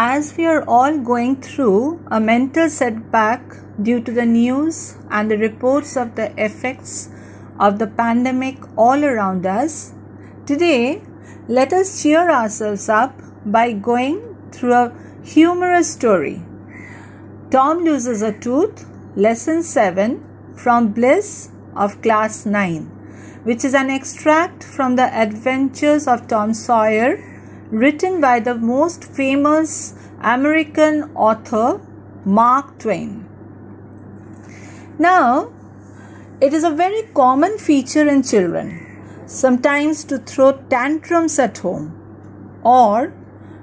as we are all going through a mental setback due to the news and the reports of the effects of the pandemic all around us, today let us cheer ourselves up by going through a humorous story. Tom loses a tooth, lesson 7 from Bliss of class 9, which is an extract from the adventures of Tom Sawyer written by the most famous American author Mark Twain. Now, it is a very common feature in children sometimes to throw tantrums at home or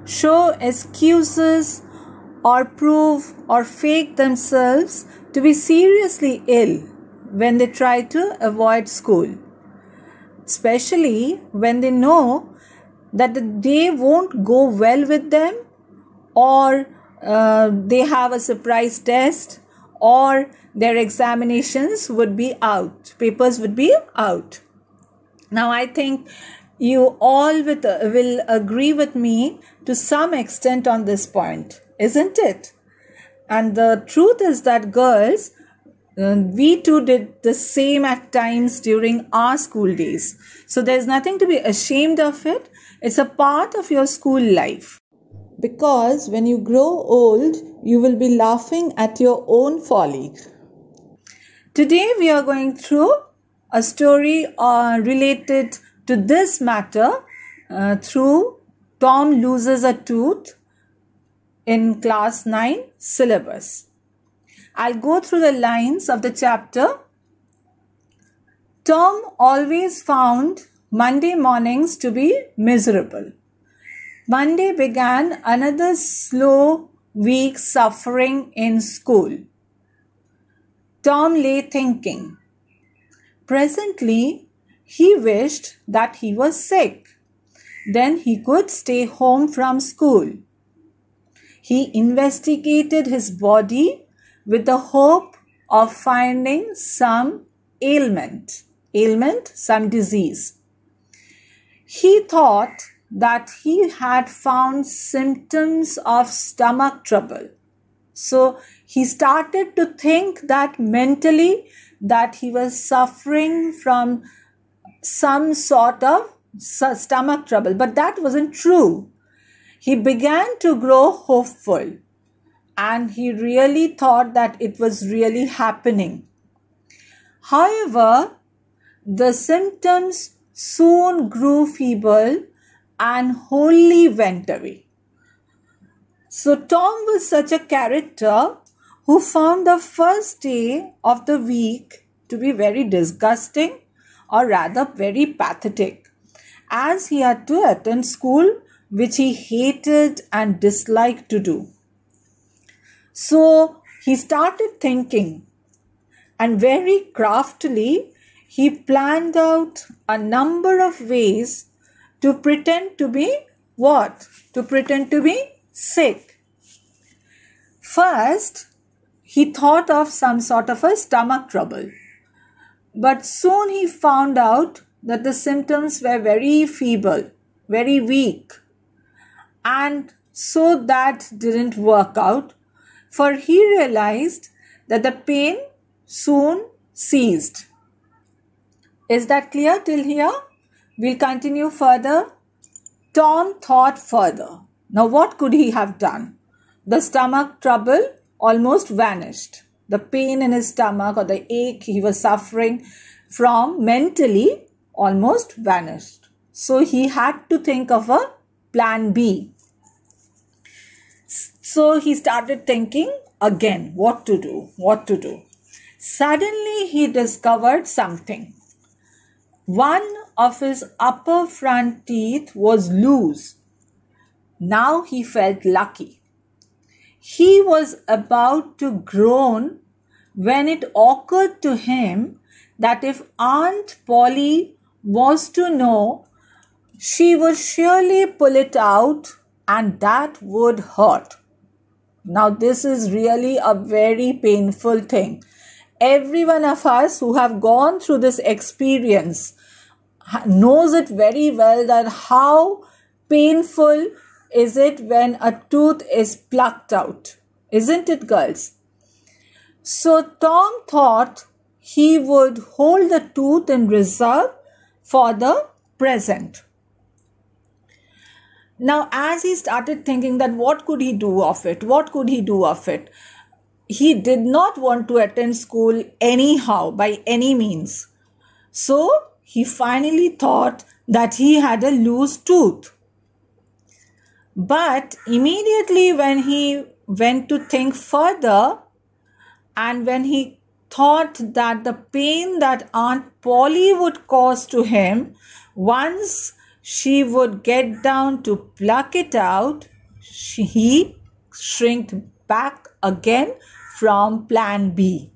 show excuses or prove or fake themselves to be seriously ill when they try to avoid school, especially when they know that they won't go well with them or uh, they have a surprise test or their examinations would be out papers would be out now i think you all with, uh, will agree with me to some extent on this point isn't it and the truth is that girls uh, we too did the same at times during our school days. So there's nothing to be ashamed of it. It's a part of your school life. Because when you grow old, you will be laughing at your own folly. Today we are going through a story uh, related to this matter uh, through Tom loses a tooth in class 9 syllabus. I'll go through the lines of the chapter. Tom always found Monday mornings to be miserable. Monday began another slow week suffering in school. Tom lay thinking. Presently, he wished that he was sick. Then he could stay home from school. He investigated his body with the hope of finding some ailment, ailment, some disease. He thought that he had found symptoms of stomach trouble. So he started to think that mentally that he was suffering from some sort of stomach trouble, but that wasn't true. He began to grow hopeful and he really thought that it was really happening. However, the symptoms soon grew feeble and wholly went away. So, Tom was such a character who found the first day of the week to be very disgusting or rather very pathetic, as he had to attend school, which he hated and disliked to do. So he started thinking and very craftily he planned out a number of ways to pretend to be what? To pretend to be sick. First, he thought of some sort of a stomach trouble. But soon he found out that the symptoms were very feeble, very weak. And so that didn't work out for he realized that the pain soon ceased. Is that clear till here? We'll continue further. Tom thought further. Now, what could he have done? The stomach trouble almost vanished. The pain in his stomach or the ache he was suffering from mentally almost vanished. So, he had to think of a plan B. So he started thinking again what to do, what to do. Suddenly he discovered something. One of his upper front teeth was loose. Now he felt lucky. He was about to groan when it occurred to him that if Aunt Polly was to know, she would surely pull it out and that would hurt. Now, this is really a very painful thing. Every one of us who have gone through this experience knows it very well that how painful is it when a tooth is plucked out? Isn't it, girls? So Tom thought he would hold the tooth in reserve for the present. Now, as he started thinking that what could he do of it? What could he do of it? He did not want to attend school anyhow, by any means. So he finally thought that he had a loose tooth. But immediately when he went to think further and when he thought that the pain that Aunt Polly would cause to him once she would get down to pluck it out, she, he shrinked back again from plan B.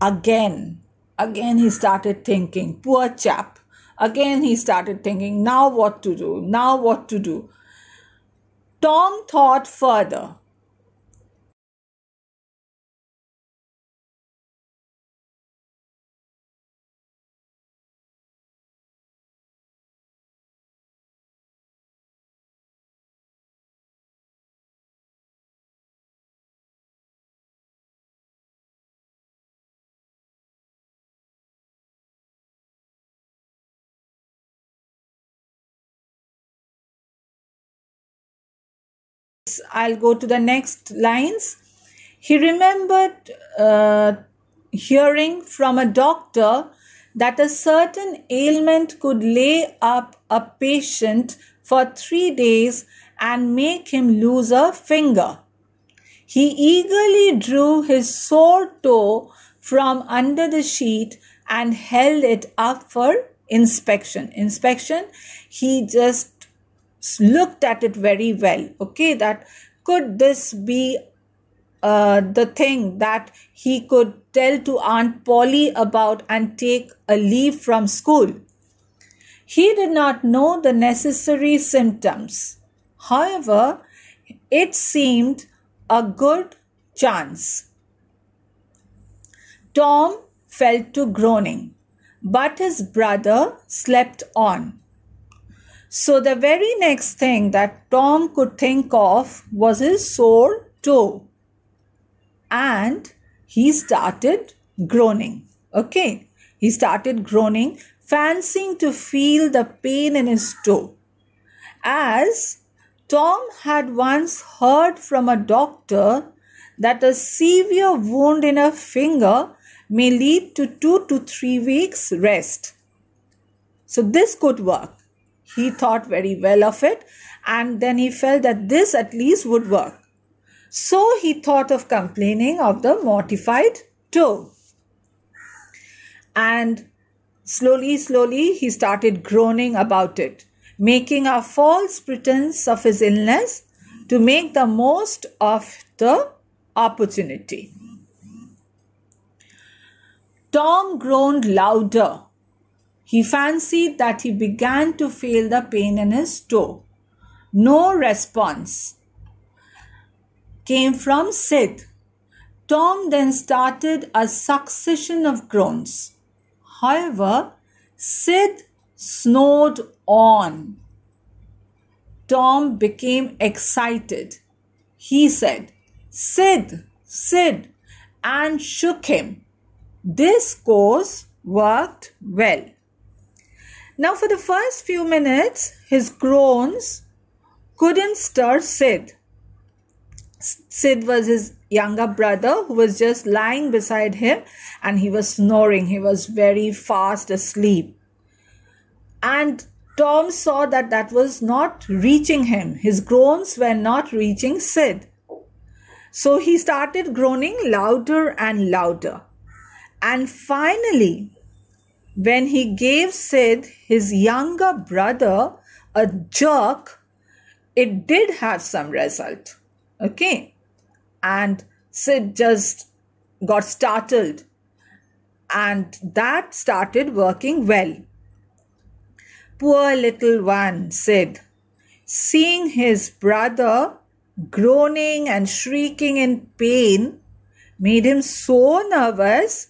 Again, again he started thinking, poor chap. Again he started thinking, now what to do, now what to do. Tom thought further. I'll go to the next lines. He remembered uh, hearing from a doctor that a certain ailment could lay up a patient for three days and make him lose a finger. He eagerly drew his sore toe from under the sheet and held it up for inspection. Inspection, he just looked at it very well okay that could this be uh, the thing that he could tell to aunt polly about and take a leave from school he did not know the necessary symptoms however it seemed a good chance tom fell to groaning but his brother slept on so the very next thing that Tom could think of was his sore toe. And he started groaning. Okay, he started groaning, fancying to feel the pain in his toe. As Tom had once heard from a doctor that a severe wound in a finger may lead to two to three weeks rest. So this could work. He thought very well of it and then he felt that this at least would work. So he thought of complaining of the mortified toe. And slowly, slowly, he started groaning about it, making a false pretense of his illness to make the most of the opportunity. Tom groaned louder he fancied that he began to feel the pain in his toe. No response came from Sid. Tom then started a succession of groans. However, Sid snored on. Tom became excited. He said, Sid, Sid, and shook him. This course worked well. Now, for the first few minutes, his groans couldn't stir Sid. Sid was his younger brother who was just lying beside him and he was snoring. He was very fast asleep. And Tom saw that that was not reaching him. His groans were not reaching Sid. So he started groaning louder and louder. And finally, when he gave Sid, his younger brother, a jerk, it did have some result. Okay. And Sid just got startled. And that started working well. Poor little one, Sid. Seeing his brother groaning and shrieking in pain made him so nervous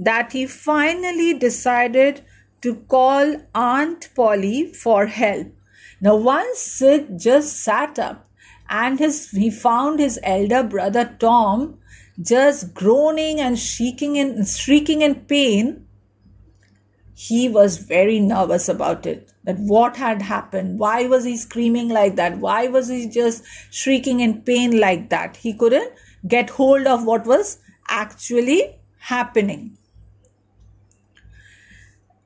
that he finally decided to call Aunt Polly for help. Now, once Sid just sat up and his, he found his elder brother Tom just groaning and shrieking in, shrieking in pain, he was very nervous about it. That what had happened? Why was he screaming like that? Why was he just shrieking in pain like that? He couldn't get hold of what was actually happening.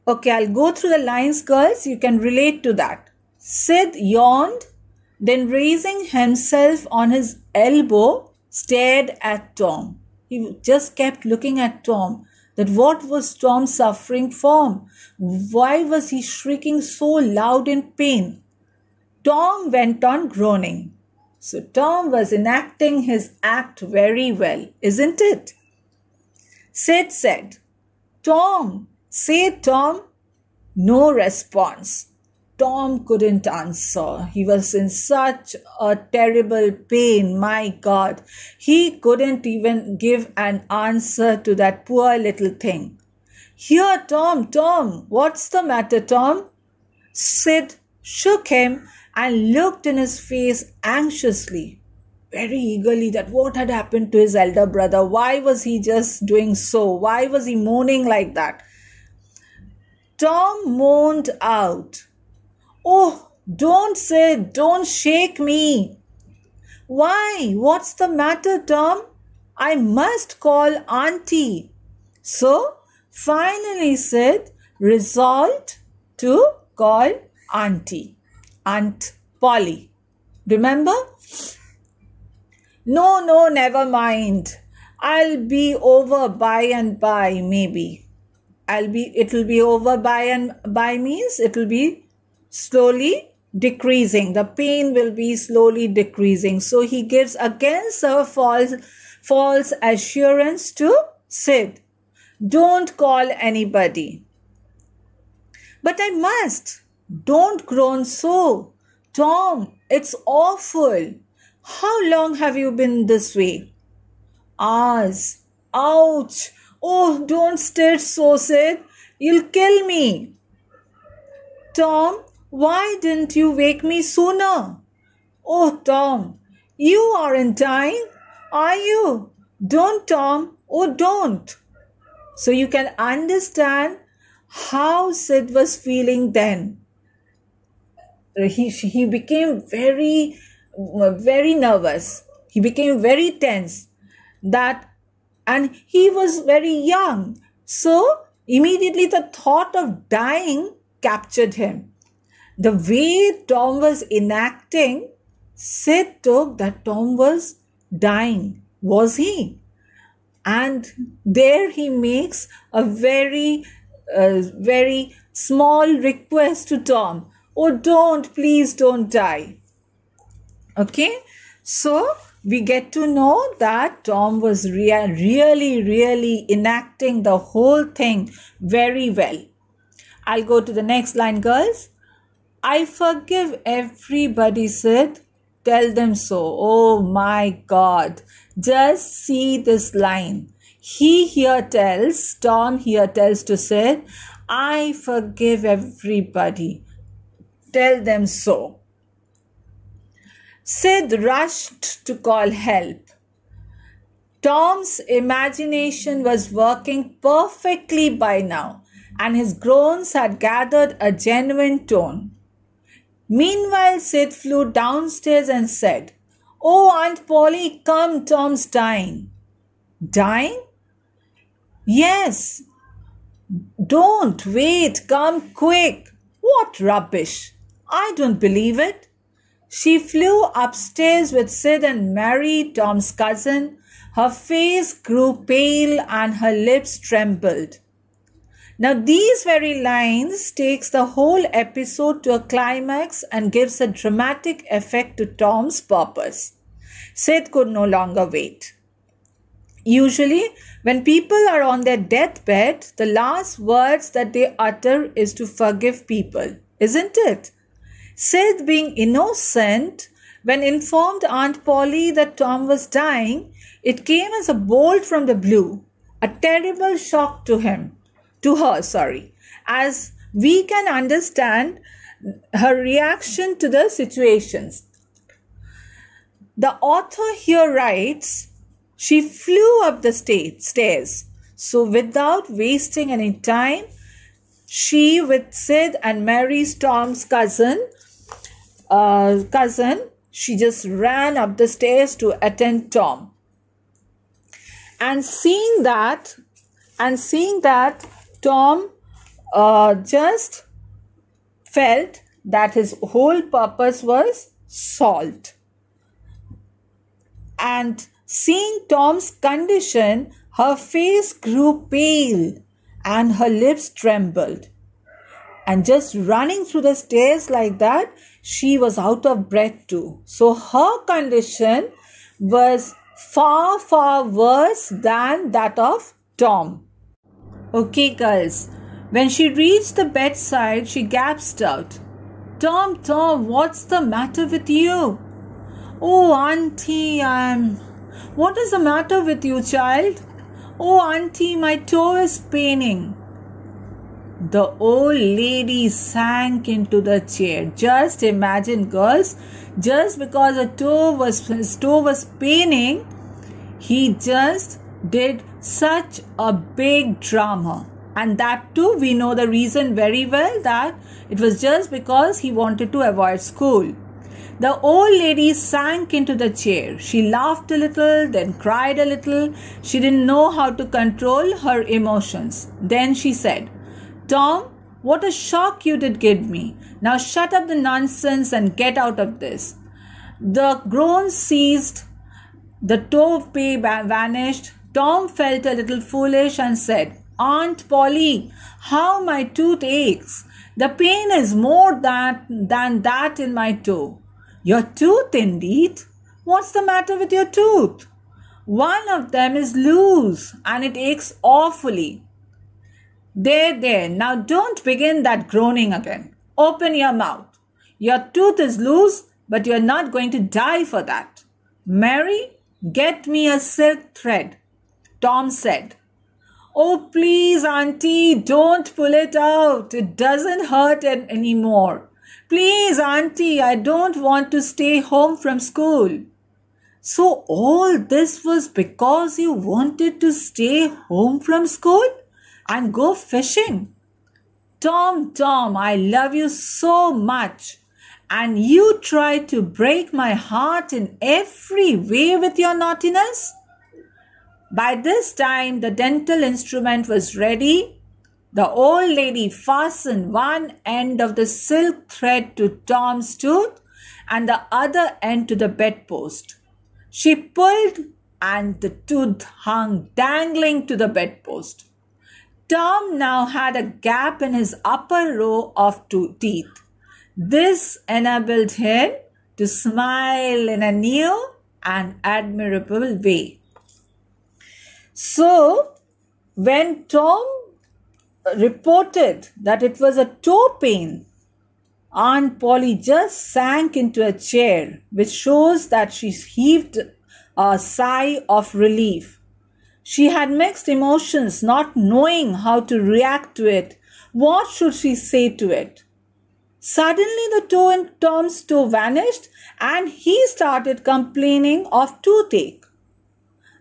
Okay, I'll go through the lines, girls. You can relate to that. Sid yawned, then raising himself on his elbow, stared at Tom. He just kept looking at Tom. That what was Tom suffering from? Why was he shrieking so loud in pain? Tom went on groaning. So Tom was enacting his act very well, isn't it? Sid said, Tom, Say, Tom. No response. Tom couldn't answer. He was in such a terrible pain. My God. He couldn't even give an answer to that poor little thing. Here, Tom, Tom, what's the matter, Tom? Sid shook him and looked in his face anxiously, very eagerly, that what had happened to his elder brother? Why was he just doing so? Why was he moaning like that? Tom moaned out. Oh, don't sit, don't shake me. Why, what's the matter, Tom? I must call Auntie. So, finally, Sid resolved to call Auntie, Aunt Polly. Remember? No, no, never mind. I'll be over by and by, maybe. I'll be, it'll be over by and by means it'll be slowly decreasing. The pain will be slowly decreasing. So he gives again sir false, false assurance to Sid. Don't call anybody. But I must. Don't groan so. Tom, it's awful. How long have you been this way? Hours. Ouch. Oh, don't stare so Sid. You'll kill me. Tom, why didn't you wake me sooner? Oh, Tom, you aren't dying, are you? Don't, Tom. Oh, don't. So you can understand how Sid was feeling then. Uh, he, he became very, very nervous. He became very tense that and he was very young. So immediately the thought of dying captured him. The way Tom was enacting, Sid took that Tom was dying. Was he? And there he makes a very, uh, very small request to Tom. Oh, don't, please don't die. Okay? So, we get to know that Tom was rea- really, really enacting the whole thing very well. I'll go to the next line, girls. I forgive everybody, Sid. Tell them so. Oh my God. Just see this line. He here tells, Tom here tells to Sid, I forgive everybody. Tell them so. Sid rushed to call help. Tom's imagination was working perfectly by now, and his groans had gathered a genuine tone. Meanwhile, Sid flew downstairs and said, Oh, Aunt Polly, come, Tom's dying. Dying? Yes. Don't wait, come quick. What rubbish! I don't believe it. She flew upstairs with Sid and Mary, Tom's cousin. Her face grew pale and her lips trembled. Now, these very lines takes the whole episode to a climax and gives a dramatic effect to Tom's purpose. Sid could no longer wait. Usually, when people are on their deathbed, the last words that they utter is to forgive people, isn't it? Sid, being innocent, when informed Aunt Polly that Tom was dying, it came as a bolt from the blue, a terrible shock to him, to her, sorry, as we can understand her reaction to the situations. The author here writes, she flew up the sta- stairs. So, without wasting any time, she, with Sid and Mary Storm's cousin, uh, cousin, she just ran up the stairs to attend Tom. And seeing that, and seeing that, Tom uh, just felt that his whole purpose was solved. And seeing Tom's condition, her face grew pale and her lips trembled. And just running through the stairs like that, she was out of breath too. So her condition was far, far worse than that of Tom. Okay, girls. When she reached the bedside, she gasped out, Tom, Tom, what's the matter with you? Oh, Auntie, I'm. What is the matter with you, child? Oh, Auntie, my toe is paining. The old lady sank into the chair. Just imagine, girls, just because a toe was, his toe was paining, he just did such a big drama. And that too, we know the reason very well that it was just because he wanted to avoid school. The old lady sank into the chair. She laughed a little, then cried a little. She didn't know how to control her emotions. Then she said, Tom, what a shock you did give me. Now shut up the nonsense and get out of this. The groans ceased. The toe pay vanished. Tom felt a little foolish and said, Aunt Polly, how my tooth aches. The pain is more that, than that in my toe. Your tooth, indeed? What's the matter with your tooth? One of them is loose and it aches awfully. There, there. Now don't begin that groaning again. Open your mouth. Your tooth is loose, but you're not going to die for that. Mary, get me a silk thread. Tom said. Oh, please, Auntie, don't pull it out. It doesn't hurt it anymore. Please, Auntie, I don't want to stay home from school. So, all this was because you wanted to stay home from school? and go fishing. Tom, Tom, I love you so much. And you try to break my heart in every way with your naughtiness. By this time, the dental instrument was ready. The old lady fastened one end of the silk thread to Tom's tooth and the other end to the bedpost. She pulled, and the tooth hung dangling to the bedpost. Tom now had a gap in his upper row of two teeth. This enabled him to smile in a new and admirable way. So, when Tom reported that it was a toe pain, Aunt Polly just sank into a chair, which shows that she heaved a sigh of relief. She had mixed emotions, not knowing how to react to it. What should she say to it? Suddenly, the toe in Tom's toe vanished, and he started complaining of toothache.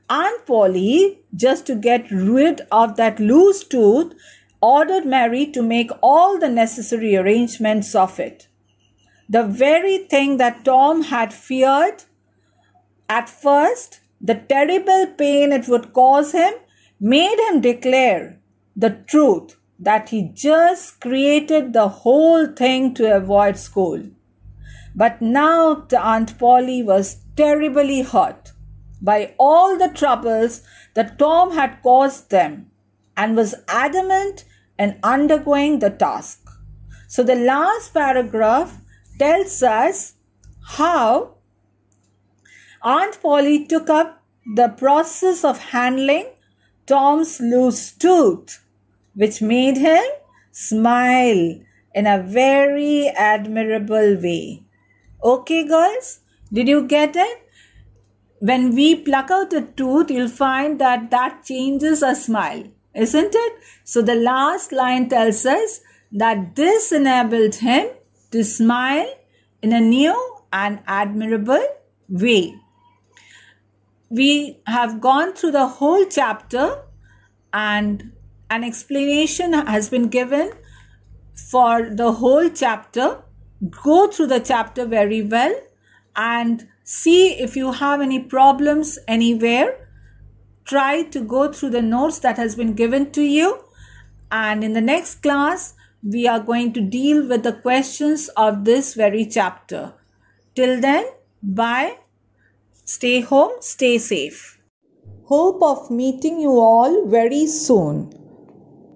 Aunt Polly, just to get rid of that loose tooth, ordered Mary to make all the necessary arrangements of it. The very thing that Tom had feared at first the terrible pain it would cause him made him declare the truth that he just created the whole thing to avoid school. But now Aunt Polly was terribly hurt by all the troubles that Tom had caused them and was adamant in undergoing the task. So the last paragraph tells us how Aunt Polly took up the process of handling Tom's loose tooth, which made him smile in a very admirable way. Okay, girls, did you get it? When we pluck out a tooth, you'll find that that changes a smile, isn't it? So the last line tells us that this enabled him to smile in a new and admirable way we have gone through the whole chapter and an explanation has been given for the whole chapter. Go through the chapter very well and see if you have any problems anywhere. Try to go through the notes that has been given to you. And in the next class, we are going to deal with the questions of this very chapter. Till then, bye. Stay home, stay safe. Hope of meeting you all very soon.